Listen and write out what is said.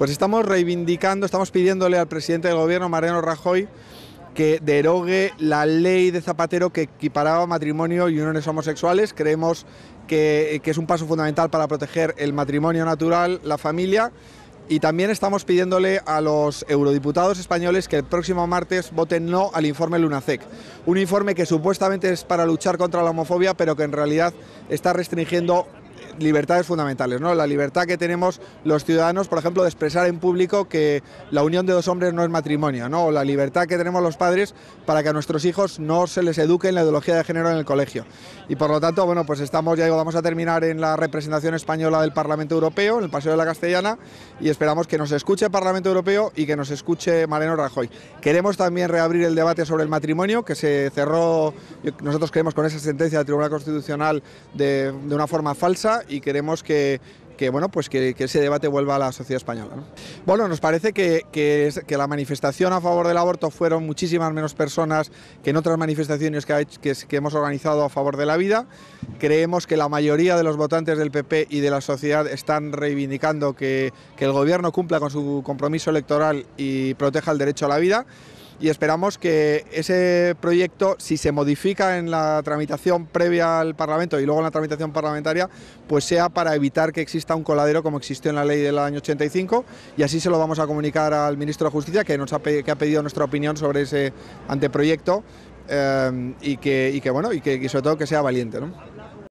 Pues estamos reivindicando, estamos pidiéndole al presidente del gobierno, Mariano Rajoy, que derogue la ley de Zapatero que equiparaba matrimonio y uniones homosexuales. Creemos que, es un paso fundamental para proteger el matrimonio natural, la familia. Y también estamos pidiéndole a los eurodiputados españoles que el próximo martes voten no al informe Lunacek, un informe que supuestamente es para luchar contra la homofobia, pero que en realidad está restringiendo libertades fundamentales, ¿no? La libertad que tenemos los ciudadanos, por ejemplo, de expresar en público que la unión de dos hombres no es matrimonio, ¿no? la libertad que tenemos los padres para que a nuestros hijos no se les eduque en la ideología de género en el colegio. Y por lo tanto, bueno, pues estamos, ya digo, vamos a terminar en la representación española del Parlamento Europeo, en el Paseo de la Castellana, y esperamos que nos escuche el Parlamento Europeo y que nos escuche Mariano Rajoy. Queremos también reabrir el debate sobre el matrimonio, que se cerró, nosotros creemos, con esa sentencia del Tribunal Constitucional de una forma falsa y queremos que, bueno, pues que, ese debate vuelva a la sociedad española. Bueno, nos parece que, que, la manifestación a favor del aborto fueron muchísimas menos personas que en otras manifestaciones que, que hemos organizado a favor de la vida. Creemos que la mayoría de los votantes del PP y de la sociedad están reivindicando que el gobierno cumpla con su compromiso electoral y proteja el derecho a la vida y esperamos que ese proyecto, si se modifica en la tramitación previa al Parlamento y luego en la tramitación parlamentaria, pues sea para evitar que exista un coladero como existió en la ley del año 85 y así se lo vamos a comunicar al ministro de Justicia que nos ha, pedido nuestra opinión sobre ese anteproyecto eh, y, que, que bueno y que sobre todo que sea valiente. ¿no?